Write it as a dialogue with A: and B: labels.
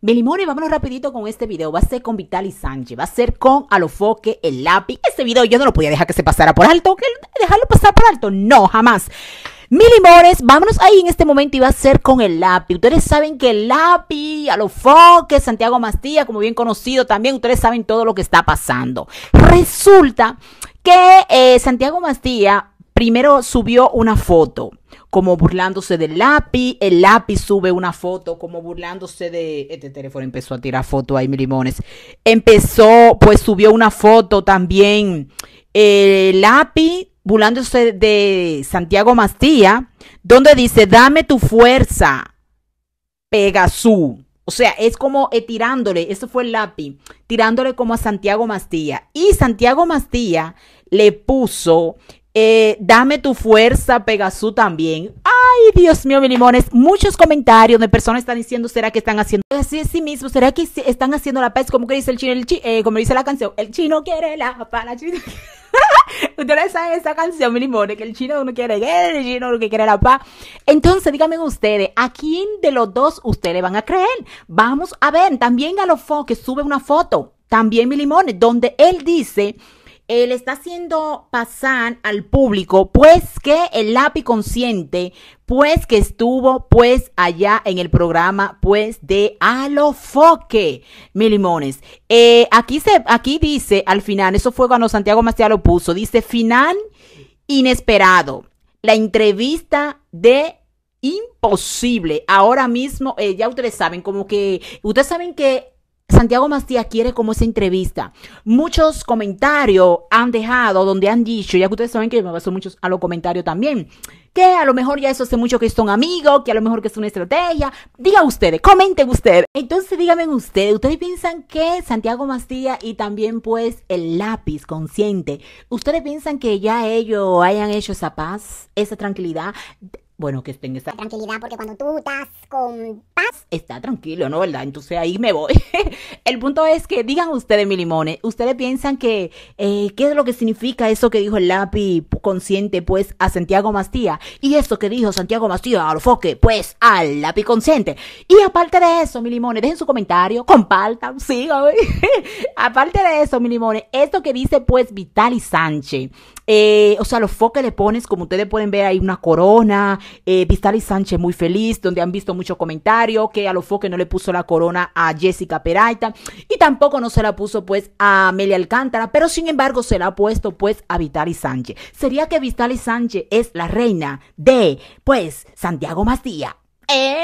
A: Milimores, vámonos rapidito con este video. Va a ser con Vitali Sánchez, va a ser con Alofoque, el lápiz. Este video yo no lo podía dejar que se pasara por alto. ¿Dejarlo pasar por alto? No, jamás. Milimores, vámonos ahí en este momento y va a ser con el lápiz. Ustedes saben que el lápiz, Alofoque, Santiago Mastilla, como bien conocido también, ustedes saben todo lo que está pasando. Resulta que eh, Santiago Mastilla primero subió una foto como burlándose del lápiz, el lápiz sube una foto como burlándose de... Este teléfono empezó a tirar foto, ahí, mi limones. Empezó, pues subió una foto también el eh, lápiz burlándose de Santiago Mastilla, donde dice, dame tu fuerza, Pegasú. O sea, es como eh, tirándole, eso fue el lápiz, tirándole como a Santiago Mastilla. Y Santiago Mastilla le puso eh, dame tu fuerza, Pegasú también. Ay, Dios mío, mi limones. Muchos comentarios de personas están diciendo, ¿será que están haciendo así sí mismo? ¿Será que están haciendo la paz? Como que dice el chino, el eh, como dice la canción, el chino quiere la pa. Ustedes saben esa canción, mi limones, que el chino no quiere el chino lo quiere la paz. Entonces, díganme ustedes, ¿a quién de los dos ustedes van a creer? Vamos a ver, también a los que sube una foto, también mi limones, donde él dice él está haciendo pasar al público, pues que el lápiz consciente, pues que estuvo, pues allá en el programa, pues de Alofoque, milimones. limones. Eh, aquí, se, aquí dice al final, eso fue cuando Santiago Maciá lo puso, dice final inesperado, la entrevista de imposible. Ahora mismo, eh, ya ustedes saben, como que, ustedes saben que Santiago Mastía quiere como esa entrevista. Muchos comentarios han dejado donde han dicho, ya que ustedes saben que me baso muchos a los comentarios también, que a lo mejor ya eso hace mucho que es un amigo, que a lo mejor que es una estrategia. Diga ustedes, comenten ustedes. Entonces díganme ustedes, ¿ustedes piensan que Santiago Mastía y también pues el lápiz consciente, ¿ustedes piensan que ya ellos hayan hecho esa paz, esa tranquilidad? bueno, que estén esa tranquilidad, porque cuando tú estás con paz, está tranquilo, ¿no? ¿Verdad? Entonces ahí me voy. el punto es que digan ustedes, mi limones, ustedes piensan que, eh, ¿qué es lo que significa eso que dijo el lápiz consciente, pues, a Santiago Mastía? Y eso que dijo Santiago Mastía a los foques, pues, al lápiz consciente. Y aparte de eso, mi limones, dejen su comentario, compartan, sigan. aparte de eso, mi limones, esto que dice, pues, Vitali Sánchez. Eh, o sea, los foques le pones, como ustedes pueden ver, hay una corona, eh, Vistali Sánchez muy feliz, donde han visto mucho comentario que a los foques no le puso la corona a Jessica Peralta y tampoco no se la puso pues a Amelia Alcántara, pero sin embargo se la ha puesto pues a Vitaly Sánchez. ¿Sería que Vitaly Sánchez es la reina de pues Santiago Mastía? ¿Eh?